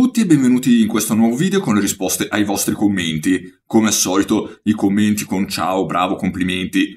tutti e benvenuti in questo nuovo video con le risposte ai vostri commenti. Come al solito, i commenti con ciao, bravo, complimenti,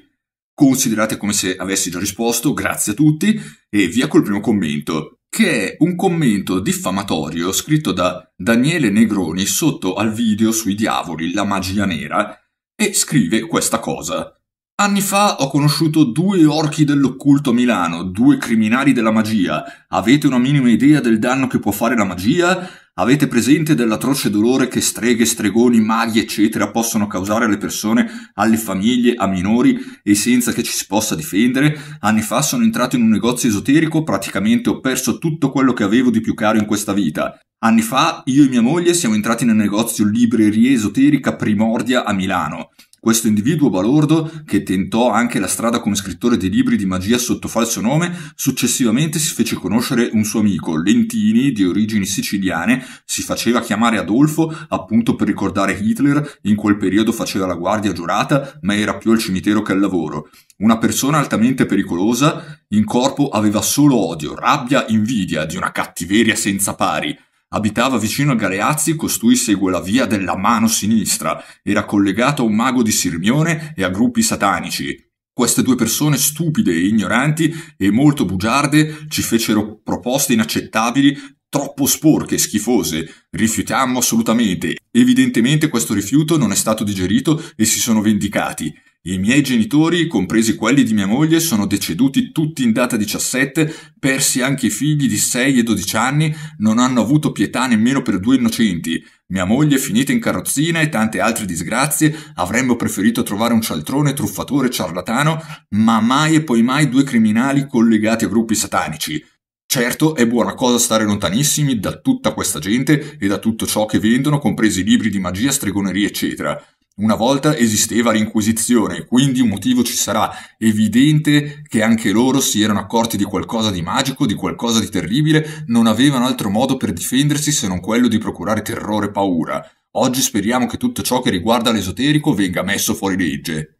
considerate come se avessi già risposto, grazie a tutti, e via col primo commento, che è un commento diffamatorio scritto da Daniele Negroni sotto al video sui diavoli, la magia nera, e scrive questa cosa. Anni fa ho conosciuto due orchi dell'occulto a Milano, due criminali della magia. Avete una minima idea del danno che può fare la magia? Avete presente dell'atroce dolore che streghe, stregoni, maghi, eccetera possono causare alle persone, alle famiglie, a minori e senza che ci si possa difendere? Anni fa sono entrato in un negozio esoterico, praticamente ho perso tutto quello che avevo di più caro in questa vita. Anni fa io e mia moglie siamo entrati nel negozio Librerie Esoterica Primordia a Milano. Questo individuo balordo, che tentò anche la strada come scrittore di libri di magia sotto falso nome, successivamente si fece conoscere un suo amico, Lentini, di origini siciliane, si faceva chiamare Adolfo appunto per ricordare Hitler, in quel periodo faceva la guardia giurata, ma era più al cimitero che al lavoro. Una persona altamente pericolosa, in corpo aveva solo odio, rabbia, invidia di una cattiveria senza pari. Abitava vicino a Galeazzi, costui segue la via della mano sinistra. Era collegato a un mago di Sirmione e a gruppi satanici. Queste due persone stupide e ignoranti e molto bugiarde ci fecero proposte inaccettabili, troppo sporche e schifose. Rifiutammo assolutamente. Evidentemente questo rifiuto non è stato digerito e si sono vendicati. I miei genitori, compresi quelli di mia moglie, sono deceduti tutti in data 17, persi anche i figli di 6 e 12 anni, non hanno avuto pietà nemmeno per due innocenti. Mia moglie è finita in carrozzina e tante altre disgrazie, avremmo preferito trovare un cialtrone, truffatore, ciarlatano, ma mai e poi mai due criminali collegati a gruppi satanici. Certo, è buona cosa stare lontanissimi da tutta questa gente e da tutto ciò che vendono, compresi libri di magia, stregonerie, eccetera. Una volta esisteva l'inquisizione, quindi un motivo ci sarà. Evidente che anche loro si erano accorti di qualcosa di magico, di qualcosa di terribile, non avevano altro modo per difendersi se non quello di procurare terrore e paura. Oggi speriamo che tutto ciò che riguarda l'esoterico venga messo fuori legge.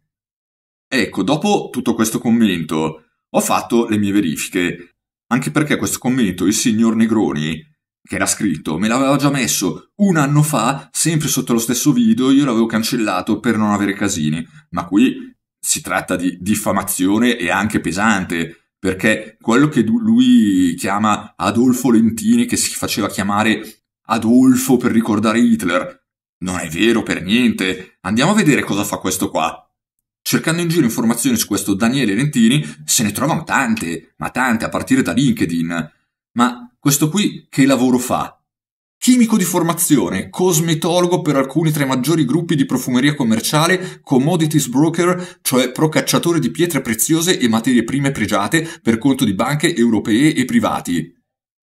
Ecco, dopo tutto questo commento, ho fatto le mie verifiche, anche perché questo commento il signor Negroni che era scritto, me l'aveva già messo un anno fa, sempre sotto lo stesso video, io l'avevo cancellato per non avere casini, ma qui si tratta di diffamazione e anche pesante, perché quello che lui chiama Adolfo Lentini, che si faceva chiamare Adolfo per ricordare Hitler, non è vero per niente. Andiamo a vedere cosa fa questo qua. Cercando in giro informazioni su questo Daniele Lentini, se ne trovano tante, ma tante, a partire da LinkedIn. Ma questo qui che lavoro fa? Chimico di formazione, cosmetologo per alcuni tra i maggiori gruppi di profumeria commerciale, commodities broker, cioè procacciatore di pietre preziose e materie prime pregiate per conto di banche europee e privati.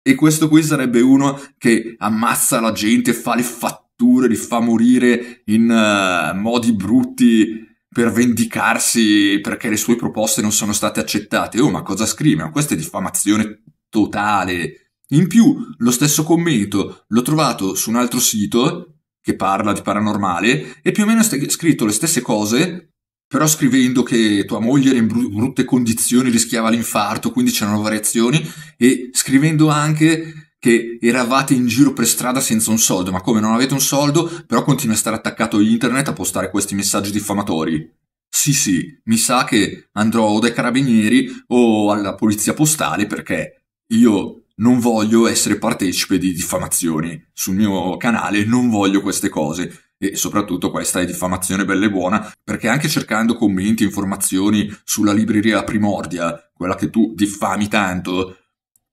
E questo qui sarebbe uno che ammazza la gente, fa le fatture, li fa morire in uh, modi brutti per vendicarsi perché le sue proposte non sono state accettate. Oh, ma cosa scrive? Ma questa è diffamazione totale in più, lo stesso commento l'ho trovato su un altro sito che parla di paranormale e più o meno è scritto le stesse cose, però scrivendo che tua moglie era in brutte condizioni, rischiava l'infarto, quindi c'erano variazioni, e scrivendo anche che eravate in giro per strada senza un soldo, ma come non avete un soldo, però continua a stare attaccato a internet a postare questi messaggi diffamatori. Sì, sì, mi sa che andrò o dai carabinieri o alla polizia postale perché io non voglio essere partecipe di diffamazioni sul mio canale, non voglio queste cose e soprattutto questa è diffamazione bella e buona, perché anche cercando commenti, informazioni sulla libreria Primordia, quella che tu diffami tanto,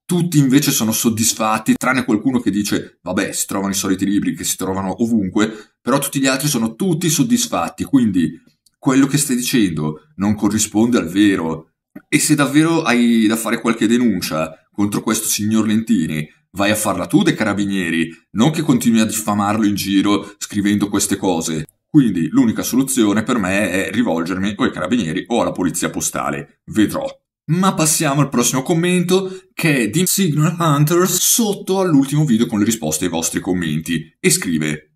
tutti invece sono soddisfatti, tranne qualcuno che dice vabbè, si trovano i soliti libri che si trovano ovunque, però tutti gli altri sono tutti soddisfatti, quindi quello che stai dicendo non corrisponde al vero. E se davvero hai da fare qualche denuncia contro questo signor Lentini. Vai a farla tu dei carabinieri, non che continui a diffamarlo in giro scrivendo queste cose. Quindi l'unica soluzione per me è rivolgermi o ai carabinieri o alla polizia postale. Vedrò. Ma passiamo al prossimo commento che è di Signal Hunters sotto all'ultimo video con le risposte ai vostri commenti e scrive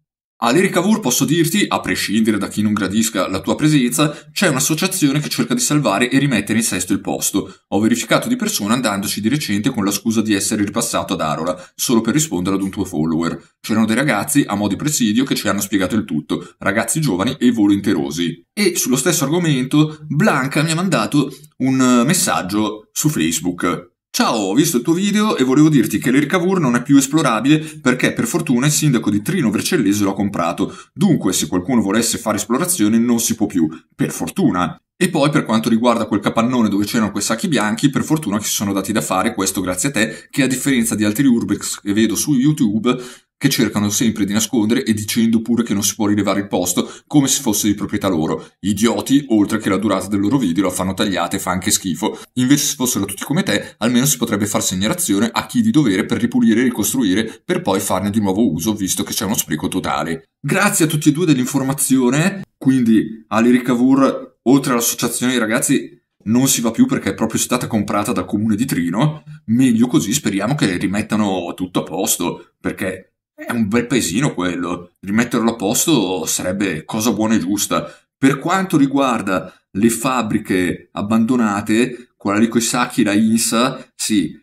a Liricavour posso dirti, a prescindere da chi non gradisca la tua presenza, c'è un'associazione che cerca di salvare e rimettere in sesto il posto. Ho verificato di persona andandoci di recente con la scusa di essere ripassato ad Arola, solo per rispondere ad un tuo follower. C'erano dei ragazzi a mo' di presidio che ci hanno spiegato il tutto, ragazzi giovani e volenterosi. E sullo stesso argomento, Blanca mi ha mandato un messaggio su Facebook. Ciao, ho visto il tuo video e volevo dirti che l'Ercavour non è più esplorabile perché per fortuna il sindaco di Trino Vercellese l'ha comprato, dunque se qualcuno volesse fare esplorazione non si può più, per fortuna. E poi per quanto riguarda quel capannone dove c'erano quei sacchi bianchi, per fortuna ci sono dati da fare, questo grazie a te, che a differenza di altri urbex che vedo su YouTube, che cercano sempre di nascondere e dicendo pure che non si può rilevare il posto come se fosse di proprietà loro. Idioti, oltre che la durata del loro video la fanno tagliata e fa anche schifo. Invece se fossero tutti come te, almeno si potrebbe far segnalazione a chi di dovere per ripulire e ricostruire per poi farne di nuovo uso visto che c'è uno spreco totale. Grazie a tutti e due dell'informazione, quindi a Liricavur, oltre all'associazione dei ragazzi non si va più perché è proprio stata comprata dal comune di Trino, meglio così speriamo che rimettano tutto a posto, perché è un bel paesino quello, rimetterlo a posto sarebbe cosa buona e giusta. Per quanto riguarda le fabbriche abbandonate, quella di Koisaki, la Insa, sì,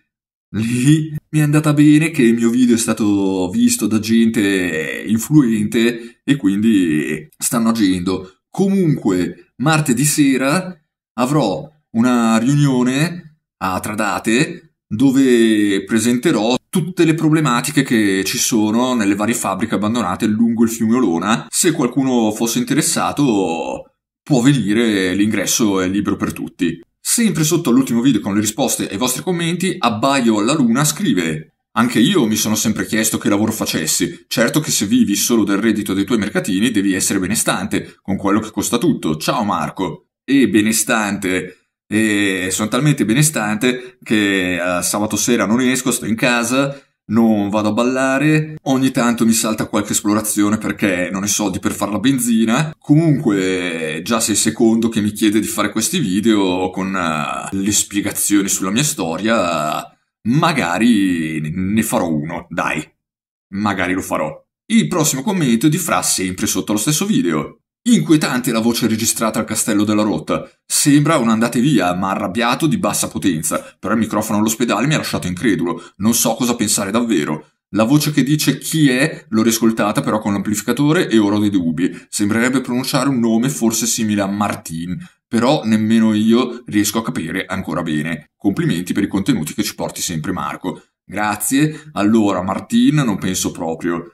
lì mi è andata bene che il mio video è stato visto da gente influente e quindi stanno agendo. Comunque, martedì sera avrò una riunione a Tradate dove presenterò tutte le problematiche che ci sono nelle varie fabbriche abbandonate lungo il fiume Olona. Se qualcuno fosse interessato, può venire, l'ingresso è libero per tutti. Sempre sotto all'ultimo video con le risposte ai vostri commenti, Abbaio alla Luna scrive anche io mi sono sempre chiesto che lavoro facessi. Certo che se vivi solo del reddito dei tuoi mercatini devi essere benestante, con quello che costa tutto. Ciao Marco. E benestante e sono talmente benestante che eh, sabato sera non riesco, sto in casa, non vado a ballare, ogni tanto mi salta qualche esplorazione perché non ho i soldi per fare la benzina. Comunque, già sei il secondo che mi chiede di fare questi video con uh, le spiegazioni sulla mia storia, magari ne farò uno, dai. Magari lo farò. Il prossimo commento di Fra sempre sotto lo stesso video. Inquietante la voce registrata al castello della Rotta. Sembra un andate via, ma arrabbiato di bassa potenza. Però il microfono all'ospedale mi ha lasciato incredulo. Non so cosa pensare davvero. La voce che dice chi è l'ho riscoltata però con l'amplificatore e ora ho dei dubbi. Sembrerebbe pronunciare un nome forse simile a Martin, però nemmeno io riesco a capire ancora bene. Complimenti per i contenuti che ci porti sempre Marco. Grazie. Allora, Martin, non penso proprio.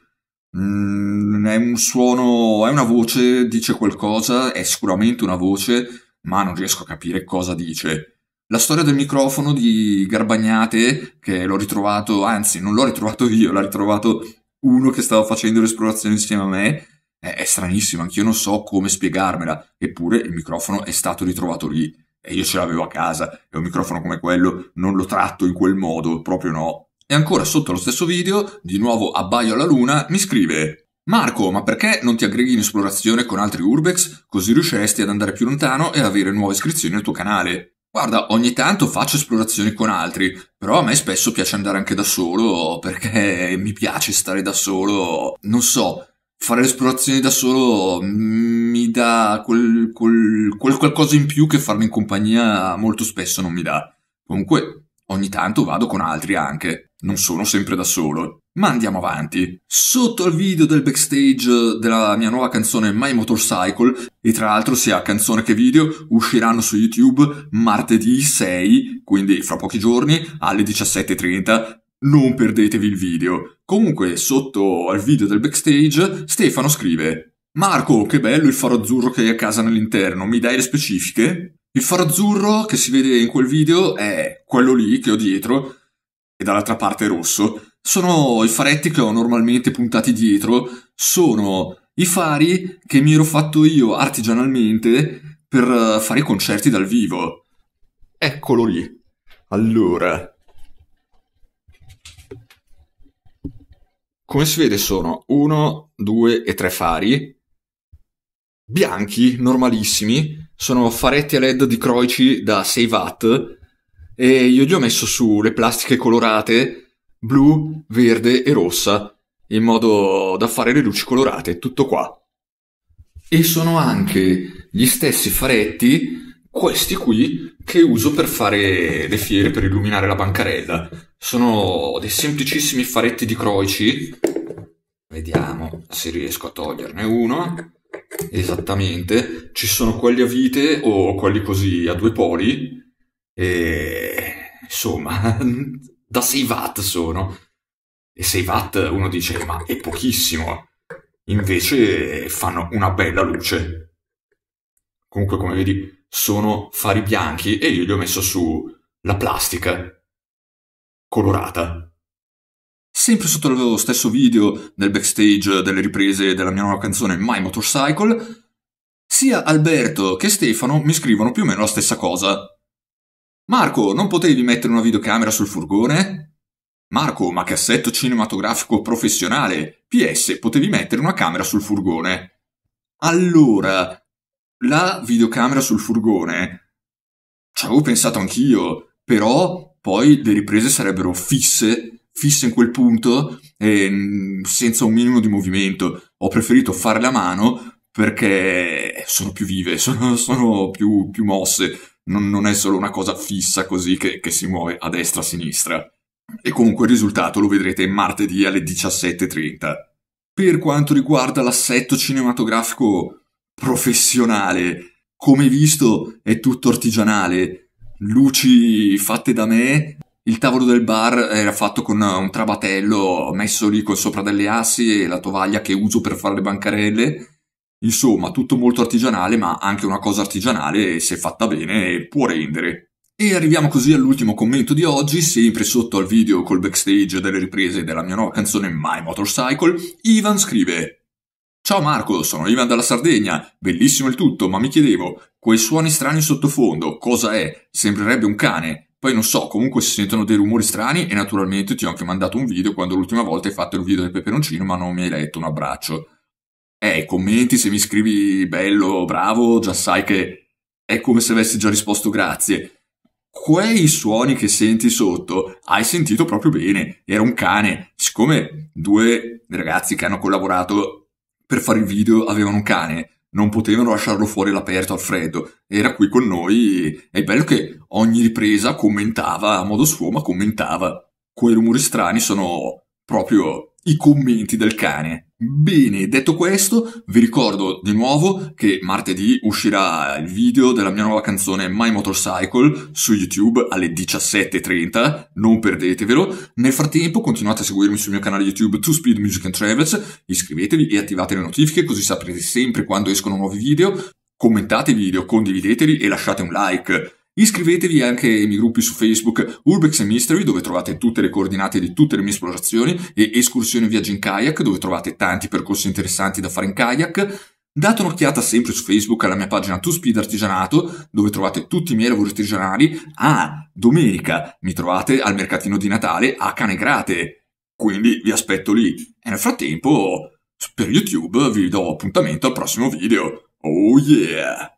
Mm, è un suono, è una voce, dice qualcosa, è sicuramente una voce, ma non riesco a capire cosa dice. La storia del microfono di Garbagnate, che l'ho ritrovato, anzi non l'ho ritrovato io, l'ha ritrovato uno che stava facendo l'esplorazione insieme a me, è, è stranissima, anch'io non so come spiegarmela, eppure il microfono è stato ritrovato lì e io ce l'avevo a casa e un microfono come quello non lo tratto in quel modo, proprio no. E ancora sotto lo stesso video, di nuovo abbaio alla luna, mi scrive Marco, ma perché non ti aggreghi in esplorazione con altri urbex? Così riusciresti ad andare più lontano e avere nuove iscrizioni al tuo canale. Guarda, ogni tanto faccio esplorazioni con altri, però a me spesso piace andare anche da solo perché mi piace stare da solo. Non so, fare le esplorazioni da solo mi dà quel, quel, quel qualcosa in più che farlo in compagnia molto spesso non mi dà. Comunque, ogni tanto vado con altri anche non sono sempre da solo. Ma andiamo avanti. Sotto al video del backstage della mia nuova canzone My Motorcycle, e tra l'altro sia canzone che video usciranno su YouTube martedì 6, quindi fra pochi giorni, alle 17.30. Non perdetevi il video. Comunque, sotto al video del backstage, Stefano scrive Marco, che bello il faro azzurro che hai a casa nell'interno, mi dai le specifiche? Il faro azzurro che si vede in quel video è quello lì che ho dietro, e dall'altra parte rosso, sono i faretti che ho normalmente puntati dietro, sono i fari che mi ero fatto io artigianalmente per eh, fare i concerti dal vivo. Eccolo lì. Allora, Come si vede sono uno, due e tre fari bianchi, normalissimi, sono faretti a LED di Croici da 6 watt e io gli ho messo su le plastiche colorate blu, verde e rossa in modo da fare le luci colorate, tutto qua. E sono anche gli stessi faretti, questi qui, che uso per fare le fiere, per illuminare la bancarella. Sono dei semplicissimi faretti di croici. Vediamo se riesco a toglierne uno. Esattamente, ci sono quelli a vite o quelli così a due poli e insomma, da 6 watt sono. E 6 watt uno dice, ma è pochissimo. Invece fanno una bella luce. Comunque, come vedi, sono fari bianchi e io gli ho messo su la plastica colorata. Sempre sotto lo stesso video, nel backstage delle riprese della mia nuova canzone My Motorcycle, sia Alberto che Stefano mi scrivono più o meno la stessa cosa. Marco, non potevi mettere una videocamera sul furgone? Marco, ma cassetto cinematografico professionale. PS, potevi mettere una camera sul furgone. Allora, la videocamera sul furgone. Ci avevo pensato anch'io, però poi le riprese sarebbero fisse, fisse in quel punto, e mm, senza un minimo di movimento. Ho preferito farle a mano perché sono più vive, sono, sono più, più mosse non, non è solo una cosa fissa così che, che si muove a destra a sinistra. E comunque il risultato lo vedrete martedì alle 17.30. Per quanto riguarda l'assetto cinematografico professionale, come visto è tutto artigianale, luci fatte da me, il tavolo del bar era fatto con un trabatello messo lì col sopra delle assi e la tovaglia che uso per fare le bancarelle Insomma, tutto molto artigianale, ma anche una cosa artigianale, se fatta bene, può rendere. E arriviamo così all'ultimo commento di oggi, sempre sotto al video col backstage delle riprese della mia nuova canzone My Motorcycle, Ivan scrive Ciao Marco, sono Ivan dalla Sardegna, bellissimo il tutto, ma mi chiedevo, quei suoni strani sottofondo, cosa è? Sembrerebbe un cane. Poi non so, comunque si sentono dei rumori strani e naturalmente ti ho anche mandato un video quando l'ultima volta hai fatto il video del peperoncino ma non mi hai letto, un abbraccio eh, i commenti, se mi scrivi bello, bravo, già sai che è come se avessi già risposto grazie. Quei suoni che senti sotto, hai sentito proprio bene, era un cane. Siccome due ragazzi che hanno collaborato per fare il video avevano un cane, non potevano lasciarlo fuori all'aperto al freddo, era qui con noi. È bello che ogni ripresa commentava a modo suo, ma commentava. Quei rumori strani sono proprio i commenti del cane. Bene, detto questo, vi ricordo di nuovo che martedì uscirà il video della mia nuova canzone My Motorcycle su YouTube alle 17.30, non perdetevelo. Nel frattempo continuate a seguirmi sul mio canale YouTube 2 Speed Music and Travels, iscrivetevi e attivate le notifiche così saprete sempre quando escono nuovi video, commentate i video, condivideteli e lasciate un like. Iscrivetevi anche ai miei gruppi su Facebook Urbex Mystery dove trovate tutte le coordinate di tutte le mie esplorazioni e escursioni viaggi in kayak dove trovate tanti percorsi interessanti da fare in kayak. Date un'occhiata sempre su Facebook alla mia pagina To Speed Artigianato, dove trovate tutti i miei lavori artigianali. Ah, domenica mi trovate al mercatino di Natale a Canegrate, quindi vi aspetto lì. E nel frattempo, per YouTube vi do appuntamento al prossimo video. Oh yeah!